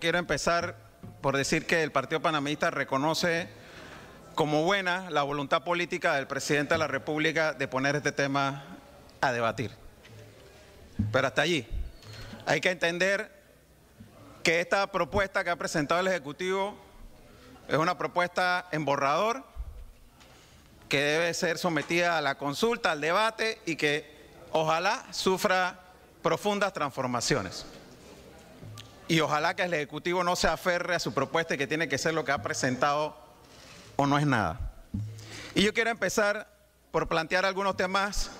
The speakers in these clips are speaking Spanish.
Quiero empezar por decir que el Partido Panamista reconoce como buena la voluntad política del presidente de la República de poner este tema a debatir. Pero hasta allí. Hay que entender que esta propuesta que ha presentado el Ejecutivo es una propuesta en borrador que debe ser sometida a la consulta, al debate y que ojalá sufra profundas transformaciones y ojalá que el Ejecutivo no se aferre a su propuesta y que tiene que ser lo que ha presentado o no es nada. Y yo quiero empezar por plantear algunos temas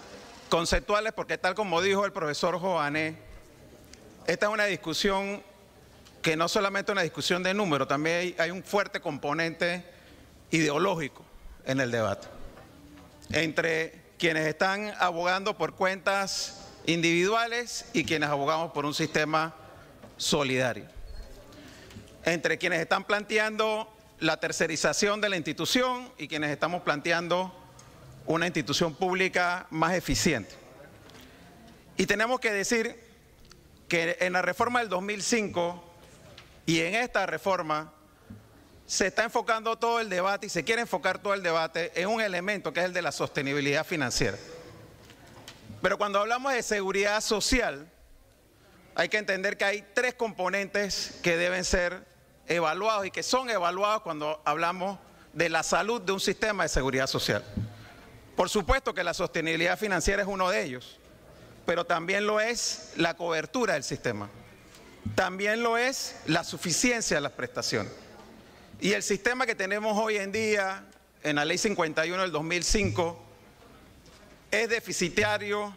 conceptuales, porque tal como dijo el profesor Joané, esta es una discusión que no solamente es una discusión de número, también hay, hay un fuerte componente ideológico en el debate. Entre quienes están abogando por cuentas individuales y quienes abogamos por un sistema solidario. Entre quienes están planteando la tercerización de la institución y quienes estamos planteando una institución pública más eficiente. Y tenemos que decir que en la reforma del 2005 y en esta reforma se está enfocando todo el debate y se quiere enfocar todo el debate en un elemento que es el de la sostenibilidad financiera. Pero cuando hablamos de seguridad social, hay que entender que hay tres componentes que deben ser evaluados y que son evaluados cuando hablamos de la salud de un sistema de seguridad social. Por supuesto que la sostenibilidad financiera es uno de ellos, pero también lo es la cobertura del sistema, también lo es la suficiencia de las prestaciones. Y el sistema que tenemos hoy en día, en la ley 51 del 2005, es deficitario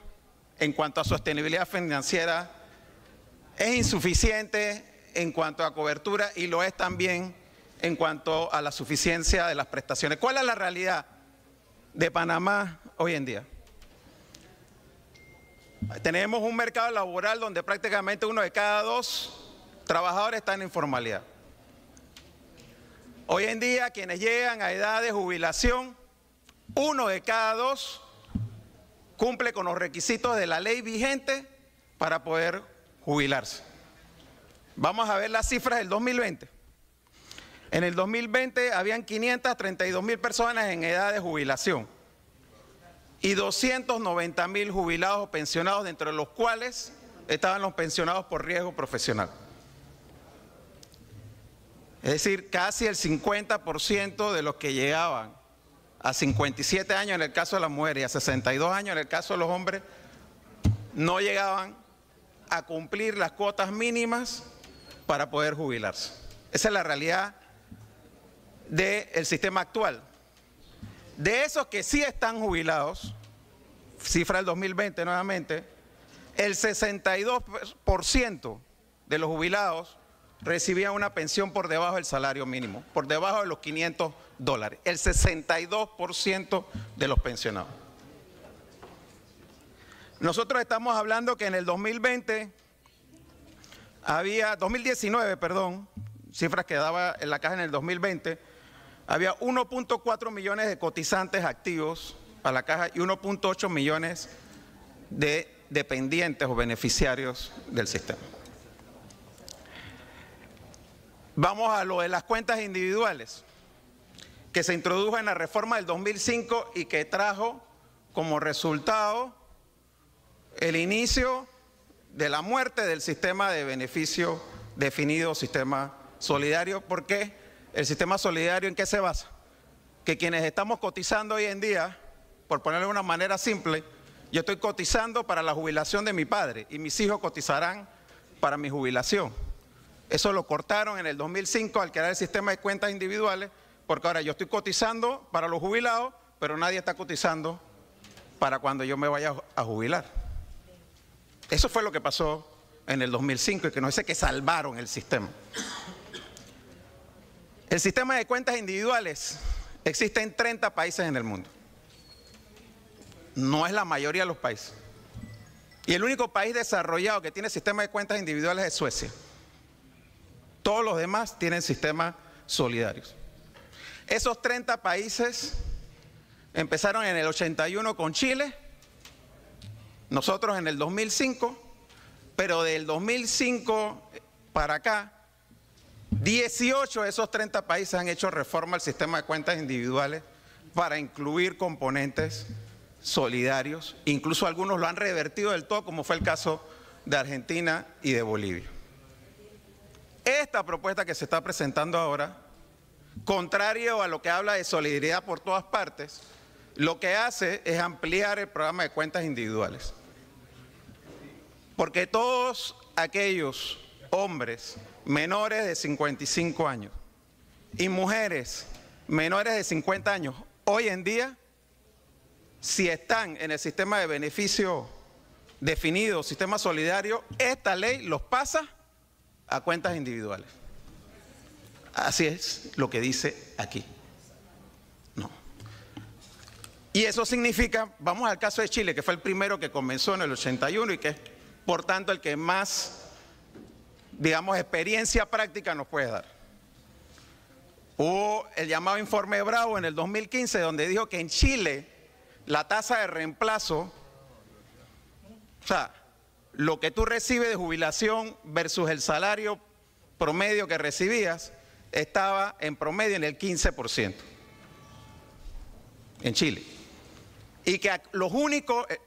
en cuanto a sostenibilidad financiera es insuficiente en cuanto a cobertura y lo es también en cuanto a la suficiencia de las prestaciones. ¿Cuál es la realidad de Panamá hoy en día? Tenemos un mercado laboral donde prácticamente uno de cada dos trabajadores está en informalidad. Hoy en día quienes llegan a edad de jubilación, uno de cada dos cumple con los requisitos de la ley vigente para poder jubilarse. Vamos a ver las cifras del 2020. En el 2020 habían 532 mil personas en edad de jubilación y 290 mil jubilados o pensionados, dentro de los cuales estaban los pensionados por riesgo profesional. Es decir, casi el 50% de los que llegaban a 57 años en el caso de las mujeres y a 62 años en el caso de los hombres no llegaban a cumplir las cuotas mínimas para poder jubilarse. Esa es la realidad del sistema actual. De esos que sí están jubilados, cifra del 2020 nuevamente, el 62% de los jubilados recibían una pensión por debajo del salario mínimo, por debajo de los 500 dólares, el 62% de los pensionados. Nosotros estamos hablando que en el 2020 había, 2019, perdón, cifras que daba en la caja en el 2020, había 1.4 millones de cotizantes activos a la caja y 1.8 millones de dependientes o beneficiarios del sistema. Vamos a lo de las cuentas individuales, que se introdujo en la reforma del 2005 y que trajo como resultado el inicio de la muerte del sistema de beneficio definido, sistema solidario. ¿Por qué? El sistema solidario en qué se basa? Que quienes estamos cotizando hoy en día, por ponerlo de una manera simple, yo estoy cotizando para la jubilación de mi padre y mis hijos cotizarán para mi jubilación. Eso lo cortaron en el 2005 al crear el sistema de cuentas individuales, porque ahora yo estoy cotizando para los jubilados, pero nadie está cotizando para cuando yo me vaya a jubilar. Eso fue lo que pasó en el 2005 y que nos dice que salvaron el sistema. El sistema de cuentas individuales existe en 30 países en el mundo. No es la mayoría de los países. Y el único país desarrollado que tiene sistema de cuentas individuales es Suecia. Todos los demás tienen sistemas solidarios. Esos 30 países empezaron en el 81 con Chile nosotros en el 2005, pero del 2005 para acá, 18 de esos 30 países han hecho reforma al sistema de cuentas individuales para incluir componentes solidarios, incluso algunos lo han revertido del todo, como fue el caso de Argentina y de Bolivia. Esta propuesta que se está presentando ahora, contrario a lo que habla de solidaridad por todas partes, lo que hace es ampliar el programa de cuentas individuales. Porque todos aquellos hombres menores de 55 años y mujeres menores de 50 años, hoy en día, si están en el sistema de beneficio definido, sistema solidario, esta ley los pasa a cuentas individuales. Así es lo que dice aquí. Y eso significa, vamos al caso de Chile, que fue el primero que comenzó en el 81 y que es, por tanto, el que más, digamos, experiencia práctica nos puede dar. Hubo el llamado informe Bravo en el 2015, donde dijo que en Chile la tasa de reemplazo, o sea, lo que tú recibes de jubilación versus el salario promedio que recibías, estaba en promedio en el 15%, en Chile y que los únicos eh,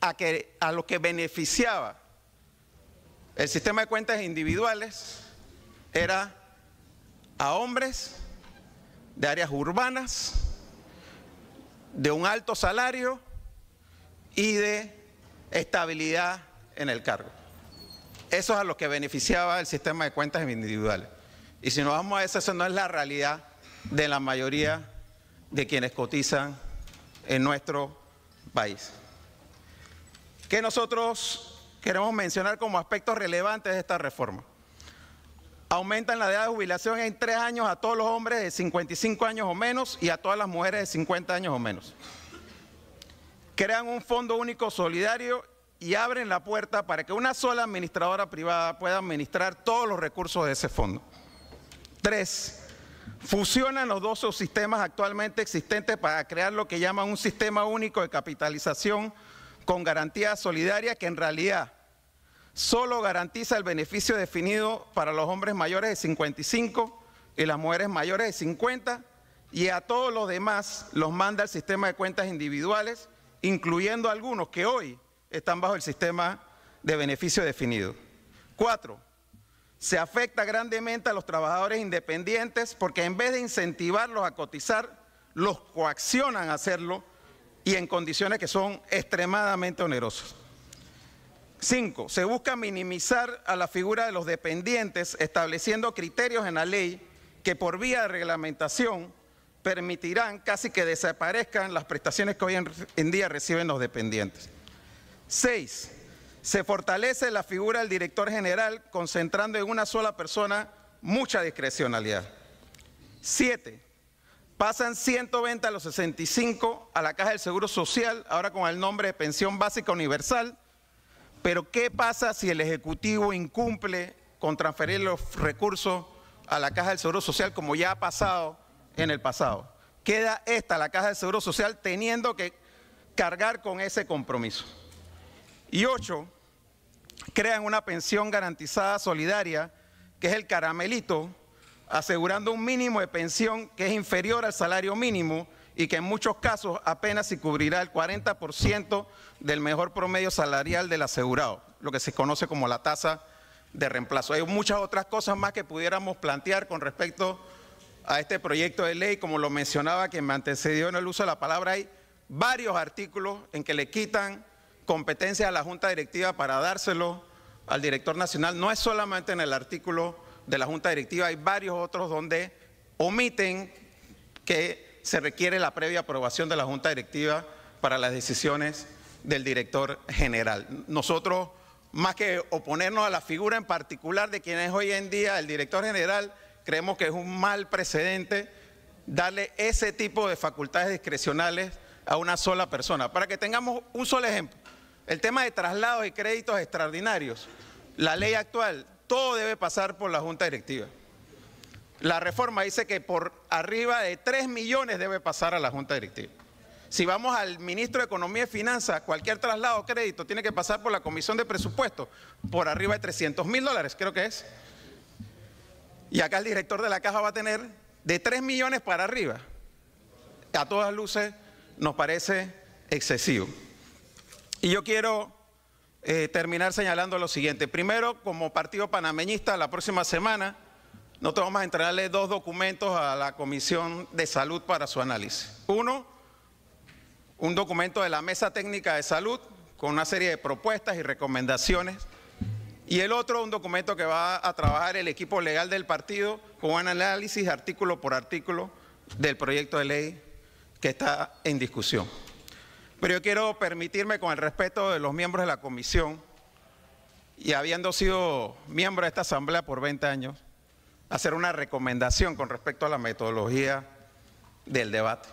a, que, los que beneficiaba el sistema de cuentas individuales era a hombres de áreas urbanas, de un alto salario y de estabilidad en el cargo. Eso es a lo que beneficiaba el sistema de cuentas individuales. Y si nos vamos a eso, eso no es la realidad de la mayoría de quienes cotizan en nuestro país. ¿Qué nosotros queremos mencionar como aspectos relevantes de esta reforma? Aumentan la edad de jubilación en tres años a todos los hombres de 55 años o menos y a todas las mujeres de 50 años o menos. Crean un fondo único solidario y abren la puerta para que una sola administradora privada pueda administrar todos los recursos de ese fondo. Tres, Fusionan los dos sistemas actualmente existentes para crear lo que llaman un sistema único de capitalización con garantía solidaria que en realidad solo garantiza el beneficio definido para los hombres mayores de 55 y las mujeres mayores de 50 y a todos los demás los manda el sistema de cuentas individuales, incluyendo algunos que hoy están bajo el sistema de beneficio definido. Cuatro, se afecta grandemente a los trabajadores independientes porque en vez de incentivarlos a cotizar, los coaccionan a hacerlo y en condiciones que son extremadamente onerosas. Cinco, se busca minimizar a la figura de los dependientes estableciendo criterios en la ley que por vía de reglamentación permitirán casi que desaparezcan las prestaciones que hoy en día reciben los dependientes. Seis, se fortalece la figura del director general concentrando en una sola persona mucha discrecionalidad. Siete, pasan 120 a los 65 a la Caja del Seguro Social, ahora con el nombre de Pensión Básica Universal, pero ¿qué pasa si el Ejecutivo incumple con transferir los recursos a la Caja del Seguro Social como ya ha pasado en el pasado? Queda esta, la Caja del Seguro Social, teniendo que cargar con ese compromiso. Y ocho, crean una pensión garantizada solidaria, que es el caramelito, asegurando un mínimo de pensión que es inferior al salario mínimo y que en muchos casos apenas se cubrirá el 40% del mejor promedio salarial del asegurado, lo que se conoce como la tasa de reemplazo. Hay muchas otras cosas más que pudiéramos plantear con respecto a este proyecto de ley, como lo mencionaba quien me antecedió en el uso de la palabra, hay varios artículos en que le quitan competencia a la Junta Directiva para dárselo al director nacional. No es solamente en el artículo de la Junta Directiva, hay varios otros donde omiten que se requiere la previa aprobación de la Junta Directiva para las decisiones del director general. Nosotros, más que oponernos a la figura en particular de quien es hoy en día el director general, creemos que es un mal precedente darle ese tipo de facultades discrecionales a una sola persona. Para que tengamos un solo ejemplo, el tema de traslados y créditos extraordinarios. La ley actual, todo debe pasar por la Junta Directiva. La reforma dice que por arriba de 3 millones debe pasar a la Junta Directiva. Si vamos al ministro de Economía y Finanzas, cualquier traslado o crédito tiene que pasar por la Comisión de Presupuestos, por arriba de 300 mil dólares, creo que es. Y acá el director de la caja va a tener de 3 millones para arriba. A todas luces nos parece excesivo. Y yo quiero eh, terminar señalando lo siguiente. Primero, como partido panameñista, la próxima semana nosotros vamos a entregarle dos documentos a la Comisión de Salud para su análisis. Uno, un documento de la Mesa Técnica de Salud con una serie de propuestas y recomendaciones. Y el otro, un documento que va a trabajar el equipo legal del partido con un análisis artículo por artículo del proyecto de ley que está en discusión. Pero yo quiero permitirme, con el respeto de los miembros de la comisión, y habiendo sido miembro de esta asamblea por 20 años, hacer una recomendación con respecto a la metodología del debate.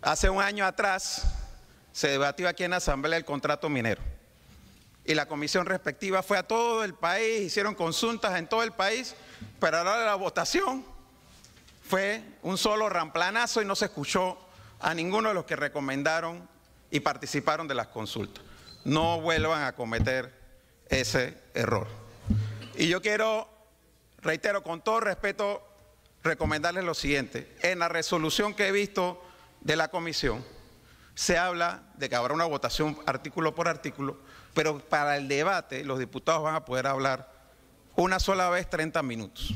Hace un año atrás se debatió aquí en la asamblea el contrato minero y la comisión respectiva fue a todo el país, hicieron consultas en todo el país, pero ahora la votación fue un solo ramplanazo y no se escuchó a ninguno de los que recomendaron y participaron de las consultas. No vuelvan a cometer ese error. Y yo quiero, reitero, con todo respeto, recomendarles lo siguiente. En la resolución que he visto de la comisión, se habla de que habrá una votación artículo por artículo, pero para el debate los diputados van a poder hablar una sola vez 30 minutos.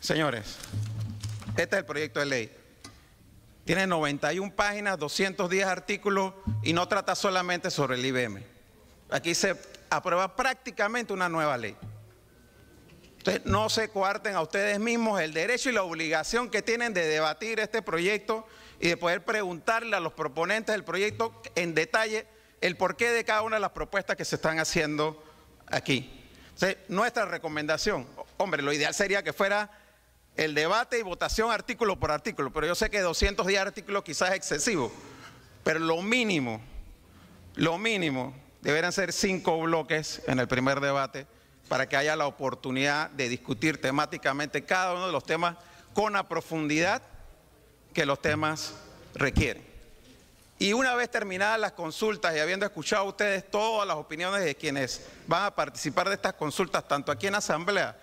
Señores, este es el proyecto de ley. Tiene 91 páginas, 210 artículos y no trata solamente sobre el IBM. Aquí se aprueba prácticamente una nueva ley. Entonces, no se coarten a ustedes mismos el derecho y la obligación que tienen de debatir este proyecto y de poder preguntarle a los proponentes del proyecto en detalle el porqué de cada una de las propuestas que se están haciendo aquí. Entonces, nuestra recomendación, hombre, lo ideal sería que fuera el debate y votación artículo por artículo, pero yo sé que de artículos quizás es excesivo, pero lo mínimo, lo mínimo, deberán ser cinco bloques en el primer debate para que haya la oportunidad de discutir temáticamente cada uno de los temas con la profundidad que los temas requieren. Y una vez terminadas las consultas y habiendo escuchado ustedes todas las opiniones de quienes van a participar de estas consultas, tanto aquí en Asamblea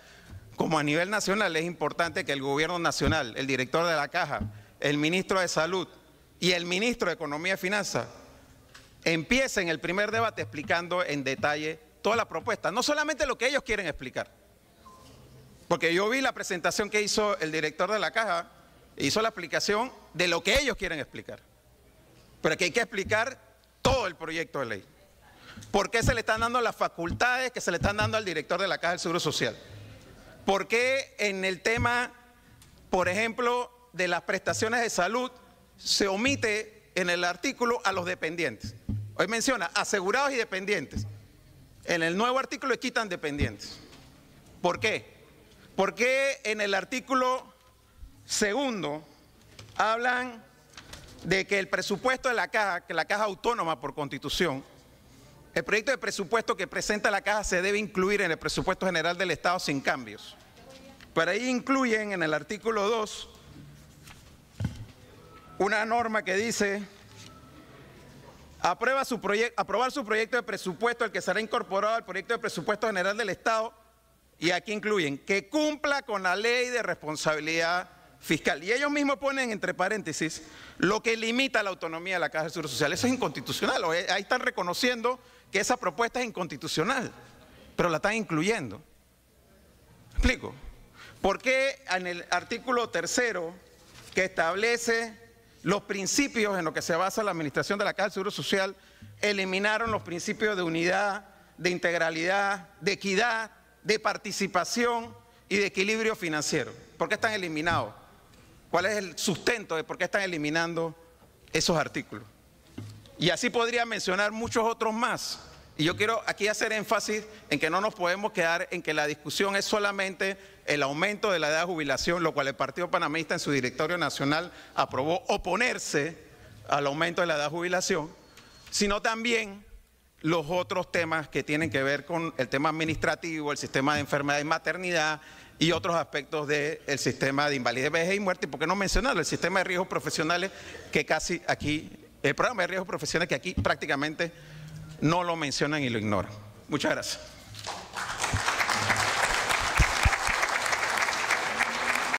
como a nivel nacional es importante que el gobierno nacional, el director de la caja, el ministro de salud y el ministro de economía y finanzas empiecen el primer debate explicando en detalle toda la propuesta, no solamente lo que ellos quieren explicar. Porque yo vi la presentación que hizo el director de la caja, hizo la explicación de lo que ellos quieren explicar. Pero que hay que explicar todo el proyecto de ley. ¿Por qué se le están dando las facultades que se le están dando al director de la Caja del Seguro Social? ¿Por qué en el tema, por ejemplo, de las prestaciones de salud, se omite en el artículo a los dependientes? Hoy menciona asegurados y dependientes. En el nuevo artículo quitan dependientes. ¿Por qué? Porque en el artículo segundo hablan de que el presupuesto de la caja, que la caja autónoma por constitución, el proyecto de presupuesto que presenta la Caja se debe incluir en el presupuesto general del Estado sin cambios. Pero ahí incluyen en el artículo 2 una norma que dice aprueba su aprobar su proyecto de presupuesto, el que será incorporado al proyecto de presupuesto general del Estado, y aquí incluyen que cumpla con la ley de responsabilidad fiscal. Y ellos mismos ponen entre paréntesis lo que limita la autonomía de la Caja de Seguro Social. Eso es inconstitucional. Eh, ahí están reconociendo que esa propuesta es inconstitucional, pero la están incluyendo. Explico. explico? qué en el artículo tercero que establece los principios en los que se basa la administración de la Caja de Seguro Social, eliminaron los principios de unidad, de integralidad, de equidad, de participación y de equilibrio financiero. ¿Por qué están eliminados? ¿Cuál es el sustento de por qué están eliminando esos artículos? Y así podría mencionar muchos otros más. Y yo quiero aquí hacer énfasis en que no nos podemos quedar en que la discusión es solamente el aumento de la edad de jubilación, lo cual el Partido Panamista en su directorio nacional aprobó oponerse al aumento de la edad de jubilación, sino también los otros temas que tienen que ver con el tema administrativo, el sistema de enfermedad y maternidad y otros aspectos del sistema de invalidez, vejez y muerte, porque por qué no mencionarlo, el sistema de riesgos profesionales que casi aquí el programa de riesgo profesional que aquí prácticamente no lo mencionan y lo ignoran. Muchas gracias.